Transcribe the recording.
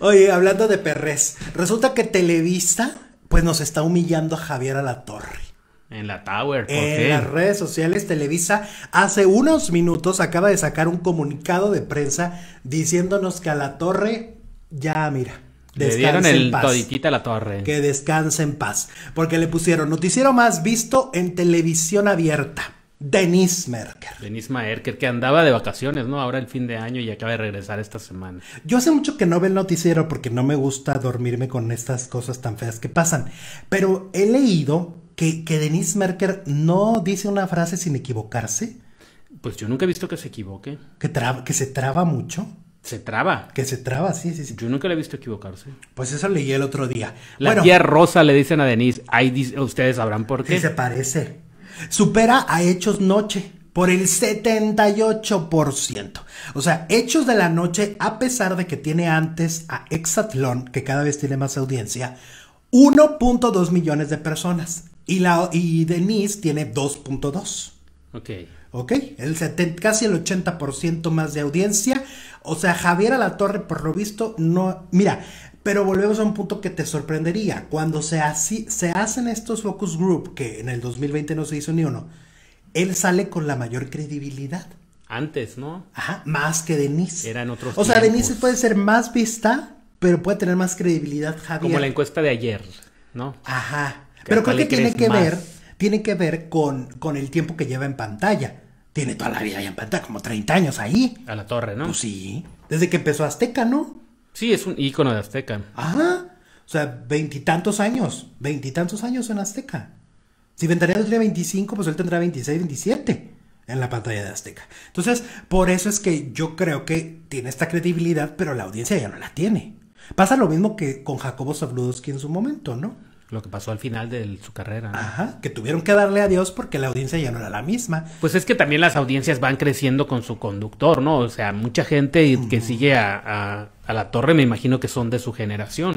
Oye, hablando de perrés, resulta que Televisa, pues nos está humillando a Javier a la Torre. En la Tower, ¿por En las redes sociales, Televisa hace unos minutos acaba de sacar un comunicado de prensa diciéndonos que a la Torre, ya mira. Le dieron el paz, a la torre. Que descanse en paz. Porque le pusieron noticiero más visto en televisión abierta. Denise Merker. Denise Merker, que andaba de vacaciones, ¿no? Ahora el fin de año y acaba de regresar esta semana. Yo hace mucho que no veo el noticiero porque no me gusta dormirme con estas cosas tan feas que pasan. Pero he leído que, que Denise Merker no dice una frase sin equivocarse. Pues yo nunca he visto que se equivoque. ¿Que, se traba mucho? Se traba. Que se traba, sí, sí, sí. Yo nunca le he visto equivocarse. Pues eso leí el otro día. La tía Rosa le dicen a Denise, ahí ustedes sabrán por qué. Que se parece supera a Hechos Noche por el 78%. O sea, Hechos de la Noche, a pesar de que tiene antes a Exatlón, que cada vez tiene más audiencia, 1.2 millones de personas. Y, la, y Denise tiene 2.2. Ok. Ok, el casi el 80% más de audiencia o sea, Javier Alatorre, por lo visto, no. Mira, pero volvemos a un punto que te sorprendería. Cuando se, se hacen estos focus group, que en el 2020 no se hizo ni uno, él sale con la mayor credibilidad. Antes, ¿no? Ajá, más que Denise. Eran otros. O sea, Denise puede ser más vista, pero puede tener más credibilidad Javier. Como la encuesta de ayer, ¿no? Ajá. Pero creo que tiene que ver, tiene que ver con, con el tiempo que lleva en pantalla. Tiene toda la vida allá en pantalla, como 30 años ahí. A la torre, ¿no? Pues sí. Desde que empezó Azteca, ¿no? Sí, es un ícono de Azteca. Ajá. O sea, veintitantos años. Veintitantos años en Azteca. Si Ventaneando tiene 25, pues él tendrá 26, 27 en la pantalla de Azteca. Entonces, por eso es que yo creo que tiene esta credibilidad, pero la audiencia ya no la tiene. Pasa lo mismo que con Jacobo Zabludowski en su momento, ¿no? Lo que pasó al final de su carrera. Ajá, que tuvieron que darle adiós porque la audiencia ya no era la misma. Pues es que también las audiencias van creciendo con su conductor, ¿no? O sea, mucha gente que sigue a, a la torre me imagino que son de su generación, ¿no?